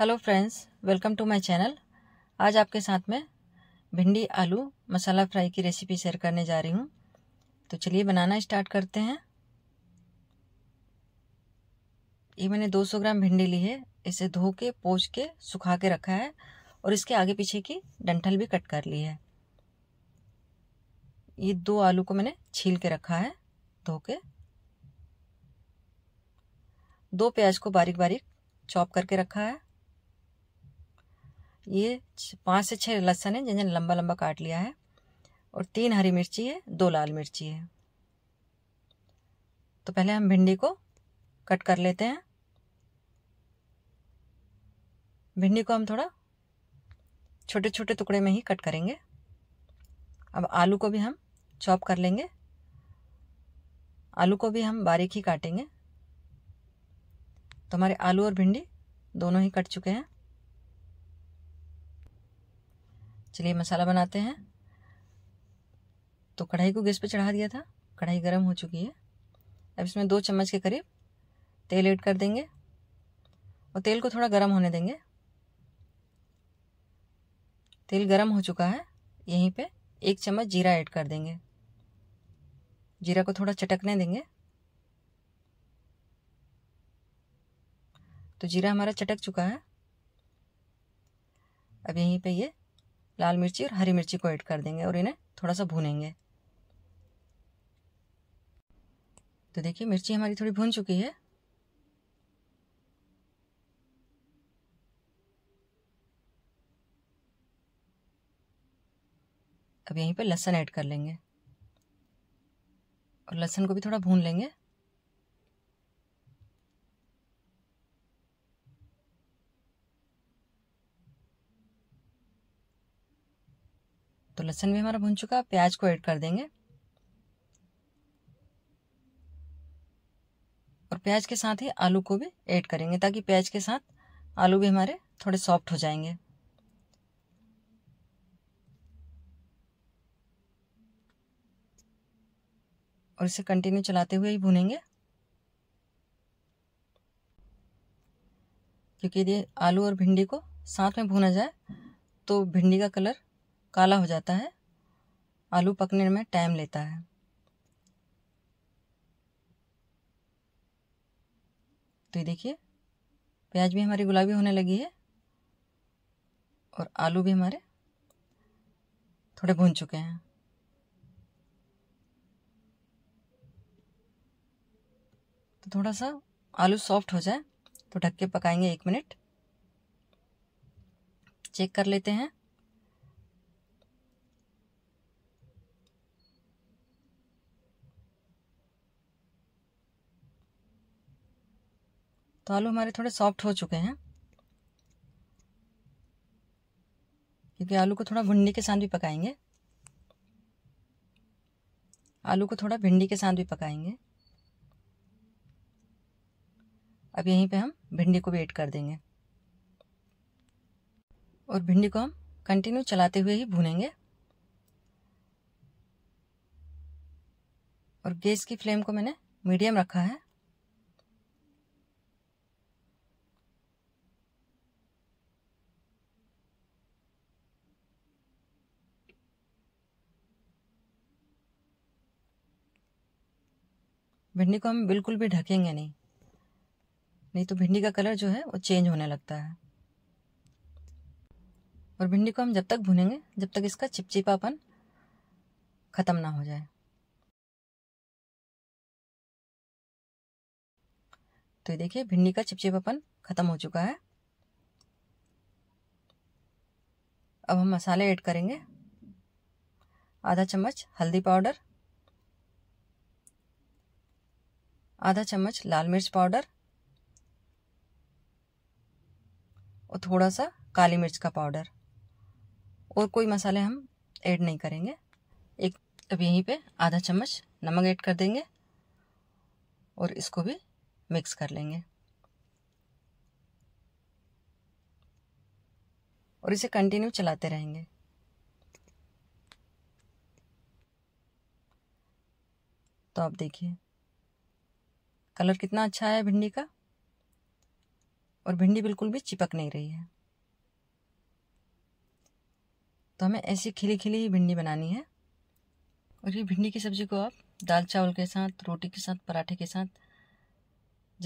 hello friends welcome to my channel आज आपके साथ में भिंडी आलू मसाला फ्राई की रेसिपी शेयर करने जा रही हूँ तो चलिए बनाना स्टार्ट करते हैं ये मैंने 200 ग्राम भिंडी ली है इसे धो के पोच के सुखा के रखा है और इसके आगे पीछे की डंठल भी कट कर ली है ये दो आलू को मैंने छील के रखा है धो के दो प्याज को बारीक बारीक चॉप करके रखा है ये पाँच से छः लहसन है जिन्हें लंबा लंबा काट लिया है और तीन हरी मिर्ची है दो लाल मिर्ची है तो पहले हम भिंडी को कट कर लेते हैं भिंडी को हम थोड़ा छोटे छोटे टुकड़े में ही कट करेंगे अब आलू को भी हम चॉप कर लेंगे आलू को भी हम बारीक ही काटेंगे तो हमारे आलू और भिंडी दोनों ही कट चुके हैं चलिए मसाला बनाते हैं तो कढ़ाई को गैस पे चढ़ा दिया था कढ़ाई गर्म हो चुकी है अब इसमें दो चम्मच के करीब तेल ऐड कर देंगे और तेल को थोड़ा गर्म होने देंगे तेल गर्म हो चुका है यहीं पे एक चम्मच जीरा ऐड कर देंगे जीरा को थोड़ा चटकने देंगे तो जीरा हमारा चटक चुका है अब यहीं पे ये लाल मिर्ची और हरी मिर्ची को ऐड कर देंगे और इन्हें थोड़ा सा भूनेंगे तो देखिए मिर्ची हमारी थोड़ी भून चुकी है अब यहीं पे लहसन ऐड कर लेंगे और लहसन को भी थोड़ा भून लेंगे तो लहसुन भी हमारा भुन चुका प्याज को ऐड कर देंगे और प्याज के साथ ही आलू को भी ऐड करेंगे ताकि प्याज के साथ आलू भी हमारे थोड़े सॉफ्ट हो जाएंगे और इसे कंटिन्यू चलाते हुए ही भुनेंगे क्योंकि यदि आलू और भिंडी को साथ में भुना जाए तो भिंडी का कलर काला हो जाता है आलू पकने में टाइम लेता है तो ये देखिए प्याज भी हमारी गुलाबी होने लगी है और आलू भी हमारे थोड़े भून चुके हैं तो थोड़ा सा आलू सॉफ्ट हो जाए तो ढक के पकाएंगे एक मिनट चेक कर लेते हैं तो आलू हमारे थोड़े सॉफ्ट हो चुके हैं क्योंकि आलू को थोड़ा भिंडी के साथ भी पकाएंगे आलू को थोड़ा भिंडी के साथ भी पकाएंगे अब यहीं पे हम भिंडी को भी ऐड कर देंगे और भिंडी को हम कंटिन्यू चलाते हुए ही भूनेंगे और गैस की फ्लेम को मैंने मीडियम रखा है भिंडी को हम बिल्कुल भी ढकेंगे नहीं नहीं तो भिंडी का कलर जो है वो चेंज होने लगता है और भिंडी को हम जब तक भुनेंगे जब तक इसका चिपचिपापन ख़त्म ना हो जाए तो ये देखिए भिंडी का चिपचिपापन ख़त्म हो चुका है अब हम मसाले ऐड करेंगे आधा चम्मच हल्दी पाउडर आधा चम्मच लाल मिर्च पाउडर और थोड़ा सा काली मिर्च का पाउडर और कोई मसाले हम ऐड नहीं करेंगे एक अब यहीं पे आधा चम्मच नमक ऐड कर देंगे और इसको भी मिक्स कर लेंगे और इसे कंटिन्यू चलाते रहेंगे तो आप देखिए कलर कितना अच्छा है भिंडी का और भिंडी बिल्कुल भी चिपक नहीं रही है तो हमें ऐसी खिली खिली ही भिंडी बनानी है और ये भिंडी की सब्ज़ी को आप दाल चावल के साथ रोटी के साथ पराठे के साथ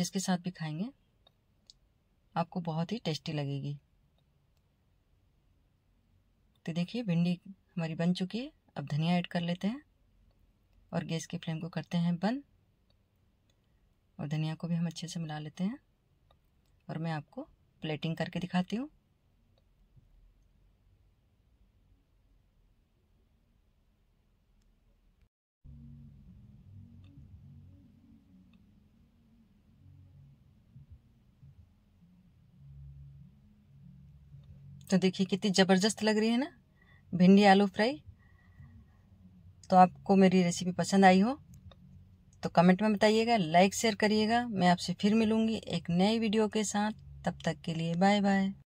जिसके साथ भी खाएंगे आपको बहुत ही टेस्टी लगेगी तो देखिए भिंडी हमारी बन चुकी है अब धनिया ऐड कर लेते हैं और गैस की फ्लेम को करते हैं बंद और धनिया को भी हम अच्छे से मिला लेते हैं और मैं आपको प्लेटिंग करके दिखाती हूँ तो देखिए कितनी ज़बरदस्त लग रही है ना भिंडी आलू फ्राई तो आपको मेरी रेसिपी पसंद आई हो तो कमेंट में बताइएगा लाइक शेयर करिएगा मैं आपसे फिर मिलूंगी एक नई वीडियो के साथ तब तक के लिए बाय बाय